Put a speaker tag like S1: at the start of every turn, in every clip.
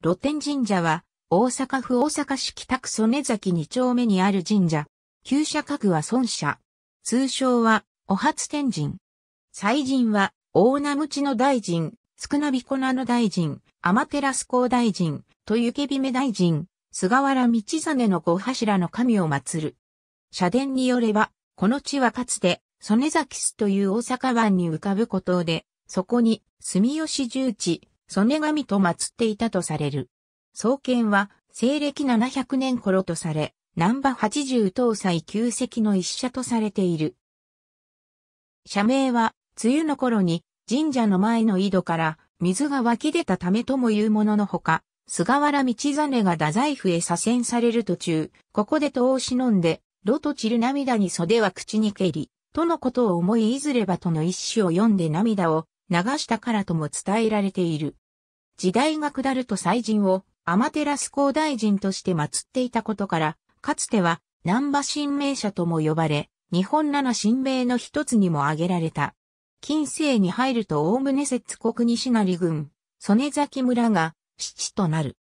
S1: 露天神社は、大阪府大阪市北区曽根崎二丁目にある神社。旧社格は孫社。通称は、お初天神。祭神は、大名無知の大臣、少なびこなの大臣、天照公大臣、とゆけびめ大臣、菅原道真の五柱の神を祀る。社殿によれば、この地はかつて、曽根崎市という大阪湾に浮かぶ孤島で、そこに、住吉重地、曽根神と祀っていたとされる。創建は西暦700年頃とされ、南波八十東西旧跡の一社とされている。社名は、梅雨の頃に神社の前の井戸から水が湧き出たためともいうもののほか、菅原道真が太宰府へ左遷される途中、ここで戸を忍んで、炉と散る涙に袖は口に蹴り、とのことを思いいずればとの一首を読んで涙を流したからとも伝えられている。時代が下ると祭神を天照高大臣として祀っていたことから、かつては南波神明社とも呼ばれ、日本七神明の一つにも挙げられた。近世に入ると大船節国西成郡、曽根崎村が七となる。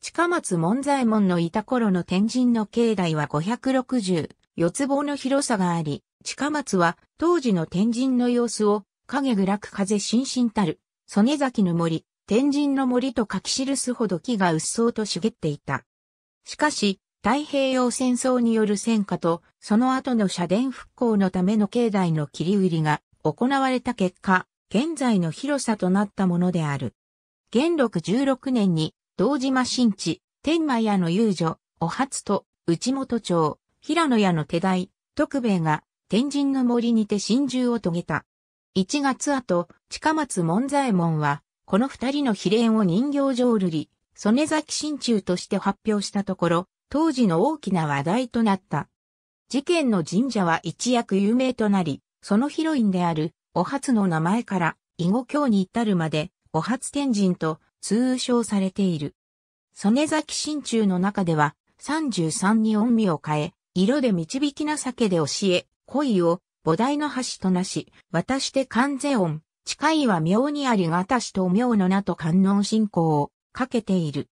S1: 近松門左衛門のいた頃の天神の境内は560、四つ棒の広さがあり、近松は当時の天神の様子を影暗く風しんしんたる、曽根崎の森、天神の森と書き記すほど木がうっそうと茂っていた。しかし、太平洋戦争による戦火と、その後の社殿復興のための境内の切り売りが行われた結果、現在の広さとなったものである。元禄16年に、道島新地、天満屋の遊女、お初と、内本町、平野屋の手代、徳兵衛が、天神の森にて神獣を遂げた。1月後、近松門左衛門は、この二人の比例を人形浄瑠璃、曽根崎真中として発表したところ、当時の大きな話題となった。事件の神社は一躍有名となり、そのヒロインである、お初の名前から、囲碁教に至るまで、お初天神と通称されている。曽根崎真中の中では、33に音味を変え、色で導きな酒で教え、恋をお題の橋となし、渡して関税音、近いは妙にありがたしと妙の名と観音信仰をかけている。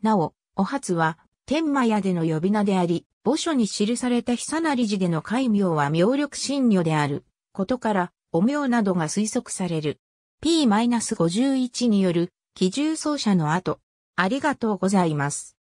S1: なお、お初は、天満屋での呼び名であり、墓所に記された久成寺での戒名は妙力神女である、ことから、お妙などが推測される。P-51 による、機獣奏者の後、ありがとうございます。